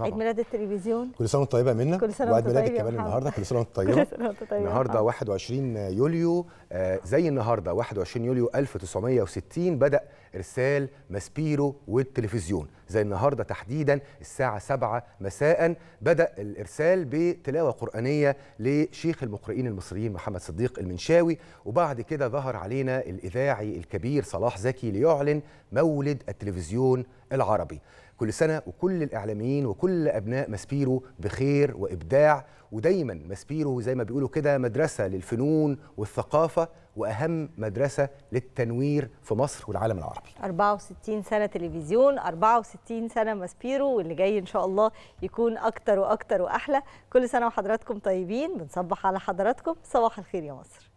طبعا عيد ميلاد التلفزيون كل سنه وانت طيبه منا كل سنه وانت طيب كمان النهارده كل سنه وانت طيبه النهارده 21 يوليو آه زي النهارده 21 يوليو 1960 بدا ارسال ماسبيرو والتلفزيون زي النهارده تحديدا الساعه 7 مساء بدا الارسال بتلاوه قرانيه لشيخ المقرئين المصريين محمد صديق المنشاوي وبعد كده ظهر علينا الاذاعي الكبير صلاح زكي ليعلن مولد التلفزيون العربي كل سنه وكل الاعلاميين وكل ابناء ماسبيرو بخير وابداع ودايما ماسبيرو زي ما بيقولوا كده مدرسه للفنون والثقافه واهم مدرسه للتنوير في مصر والعالم العربي 64 سنه تلفزيون 64 سنه ماسبيرو واللي جاي ان شاء الله يكون اكتر واكتر واحلى كل سنه وحضراتكم طيبين بنصبح على حضراتكم صباح الخير يا مصر